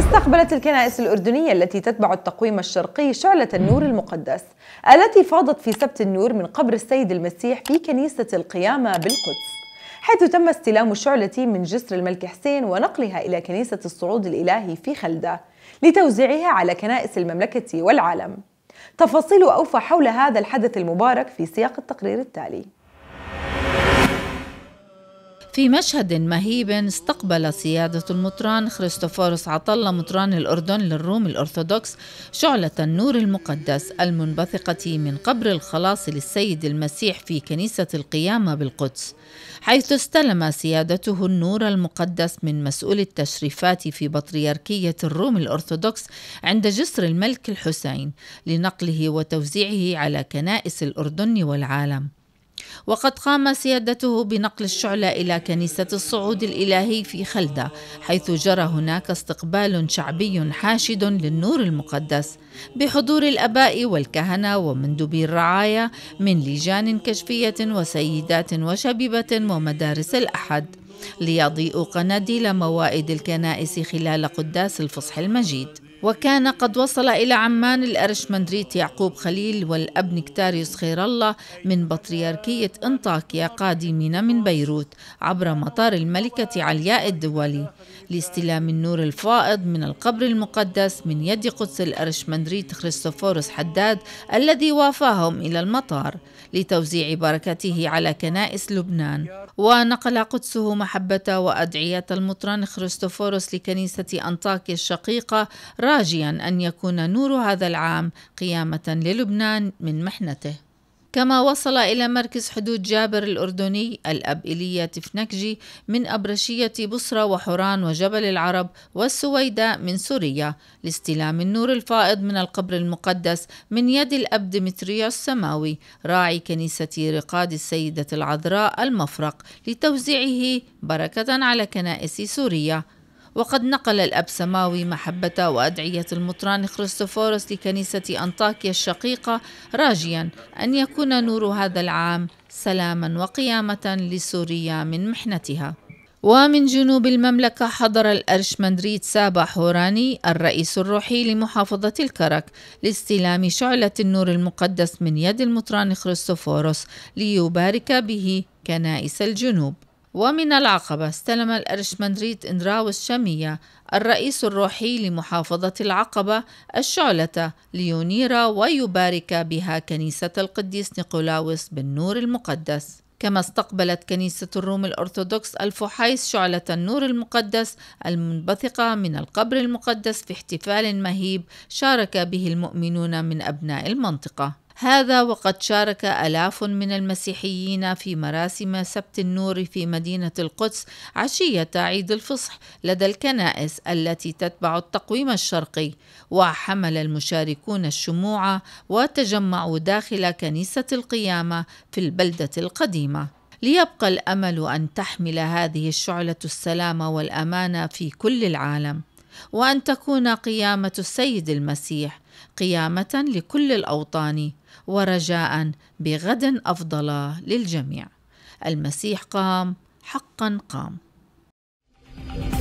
استقبلت الكنائس الأردنية التي تتبع التقويم الشرقي شعلة النور المقدس التي فاضت في سبت النور من قبر السيد المسيح في كنيسة القيامة بالقدس حيث تم استلام الشعلة من جسر الملك حسين ونقلها إلى كنيسة الصعود الإلهي في خلدة لتوزيعها على كنائس المملكة والعالم تفاصيل أوفى حول هذا الحدث المبارك في سياق التقرير التالي في مشهد مهيب استقبل سيادة المطران خريستوفورس عطلة مطران الأردن للروم الأرثوذكس شعلة النور المقدس المنبثقة من قبر الخلاص للسيد المسيح في كنيسة القيامة بالقدس حيث استلم سيادته النور المقدس من مسؤول التشريفات في بطريركية الروم الأرثوذكس عند جسر الملك الحسين لنقله وتوزيعه على كنائس الأردن والعالم وقد قام سيادته بنقل الشعلة إلى كنيسة الصعود الإلهي في خلدة حيث جرى هناك استقبال شعبي حاشد للنور المقدس بحضور الآباء والكهنة ومندوبي الرعاية من لجان كشفية وسيدات وشبيبة ومدارس الأحد ليضيء قناديل موائد الكنائس خلال قداس الفصح المجيد وكان قد وصل إلى عمان الأرشمندريت يعقوب خليل والأب نكتاريوس خير الله من بطريركية أنطاكيا قادمين من بيروت عبر مطار الملكة علياء الدولي لاستلام النور الفائض من القبر المقدس من يد قدس الأرشمندريت خريستوفوروس حداد الذي وافاهم إلى المطار لتوزيع بركته على كنائس لبنان ونقل قدسه محبة وأدعية المطران خريستوفوروس لكنيسة أنطاكيا الشقيقة راجيا أن يكون نور هذا العام قيامة للبنان من محنته كما وصل إلى مركز حدود جابر الأردني الأب إيليا تفنكجي من أبرشية بصرة وحوران وجبل العرب والسويداء من سوريا لاستلام النور الفائض من القبر المقدس من يد الأب ديمتريوس السماوي راعي كنيسة رقاد السيدة العذراء المفرق لتوزيعه بركة على كنائس سوريا وقد نقل الأب سماوي محبة وأدعية المطران خريستوفوروس لكنيسة أنطاكيا الشقيقة راجيا أن يكون نور هذا العام سلاما وقيامة لسوريا من محنتها ومن جنوب المملكة حضر الأرشمندريت سابا حوراني الرئيس الروحي لمحافظة الكرك لاستلام شعلة النور المقدس من يد المطران خريستوفوروس ليبارك به كنائس الجنوب ومن العقبة استلم الأرشمندريت إندراو الشامية الرئيس الروحي لمحافظة العقبة الشعلة لينير ويبارك بها كنيسة القديس نيقولاوس بالنور المقدس كما استقبلت كنيسة الروم الأرثوذكس الفحيص شعلة النور المقدس المنبثقة من القبر المقدس في احتفال مهيب شارك به المؤمنون من أبناء المنطقة هذا وقد شارك آلاف من المسيحيين في مراسم سبت النور في مدينة القدس عشية عيد الفصح لدى الكنائس التي تتبع التقويم الشرقي، وحمل المشاركون الشموع وتجمعوا داخل كنيسة القيامة في البلدة القديمة. ليبقى الامل ان تحمل هذه الشعله السلام والامان في كل العالم وان تكون قيامه السيد المسيح قيامه لكل الاوطان ورجاء بغد افضل للجميع المسيح قام حقا قام thank you